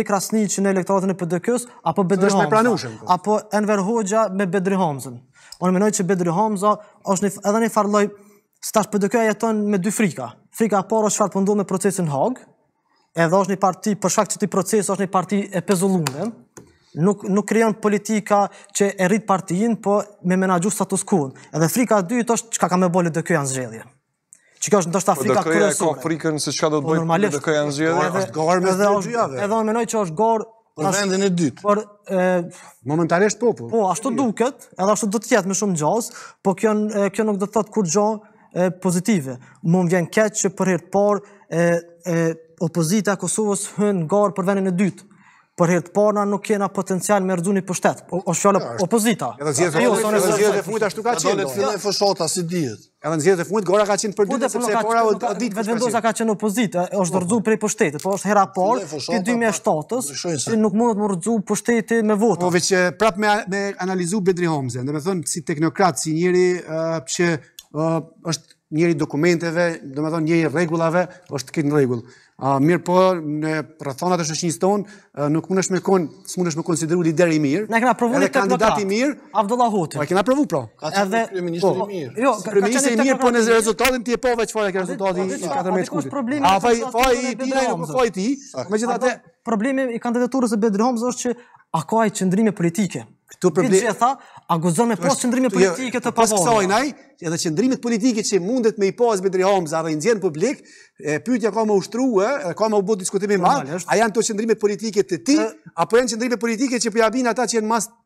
i krasni që në elektoratën e PDK-s, apo Bedri Homsën, po. apo Enver Hoxha me Bedri Homsën. Unë menoj që Bedri Hamza është edhe një farloj, së tash PDK-a jeton me dy frika. Frika parë është farë pëndu me procesin Hogë, edhe është një parti, për shkak që ti proces është një parti e pezullume, nuk, nuk krijon politika që e rritë partijin, po me menagju status kuën. Edhe frika e dytë është që ka me bolit dhe kjo janë zxedhje që kjo është ndoshta po, Afrika kryesore. Po dk ka frikën se çka do të po, bëjë DK-ja në po, edhe Është gërë me të gjyave. Edhe unë mendoj që është gor Për vendin e dytë. Por e, momentalisht po po. ashtë ashtu duket, edhe ashtu do të jetë me shumë gjazë, po kjo kjo nuk do të thotë kur gjallë pozitive. Mu më vjen keqë që për herë të parë e, opozita Kosovës hyn gërë për vendin e dytë për herë të parë nuk kena potencial me rrëzuni për shtetë, o shfjallë opozita. Edhe jo, në zjetë e fundit ashtu ka qenë. Edhe në zjetë e fëshota, si dhjet. Edhe në zjetë e fundit, gora ka qenë për dhjetë, sepse e pora o ditë për shtetë. Ka qenë opozita, është rrëzun për i për shtetë, po është hera parë, këtë 2007-ës, nuk mundet më rrëzun për shtetë me votë. Po veqë, prap me analizu Bedri Homze, në me thënë, si teknokrat, si njëri që është njëri dokumenteve, do me thonë njëri regullave, është këtë në regull. Mirë po, në rëthonat e shëshinës tonë, nuk më nëshme konë, së më konsideru lider i mirë, e dhe kandidat i mirë, Avdolla Hoti. Po, po. Ka që provu, pro. Ka që në kërë ministri i po. mirë. Jo, kërë ministri i mirë, po në rezultatin të e që fa e kërë rezultati i 4 mëtë A fa i ti, a fa i ti, a fa i ti. Me gjithate, problemi i kandidaturës e Bedri është që a ka i qëndrimi politike. Këtu përbi... Këtu që e tha, a guzon me posë qëndrimit politike të jo, pavonë. Pasë kësa ojnaj, edhe qëndrimit politike që mundet me i posë bëndri homës, a dhe i nëzjenë publik, pytja ka më ushtru, e ka më ubudë diskutimi ma, a janë të qëndrimit politike të ti, apo janë qëndrimit politike që përjabin po ata që janë mas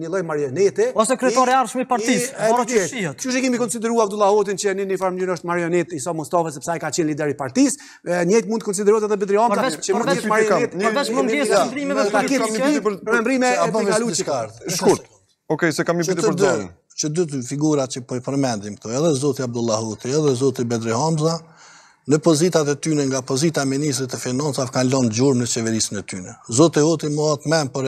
një lloj marionete ose kryetor i ardhshëm i partisë, por që shihet. Çu shi kemi konsideruar Abdullah Hotin që në një farë mënyrë është marionet i sa Mustafa sepse ai ka qenë lider i partisë, njëjtë mund të konsiderohet edhe Bedri Hamza që mund të jetë marionet. Por vetëm mund të jetë ndryshimi me paketë për përmbrime e kaluçit të kart. Okej, se kam një për zonë. Që dy të figurat që po i përmendim këto, edhe zoti Abdullah Hoti, edhe zoti Bedri Hamza Në pozitat e tyne nga pozita e ministrit të financave kanë lënë gjurmë në qeverisën e tyne. Zoti Hoti më atë më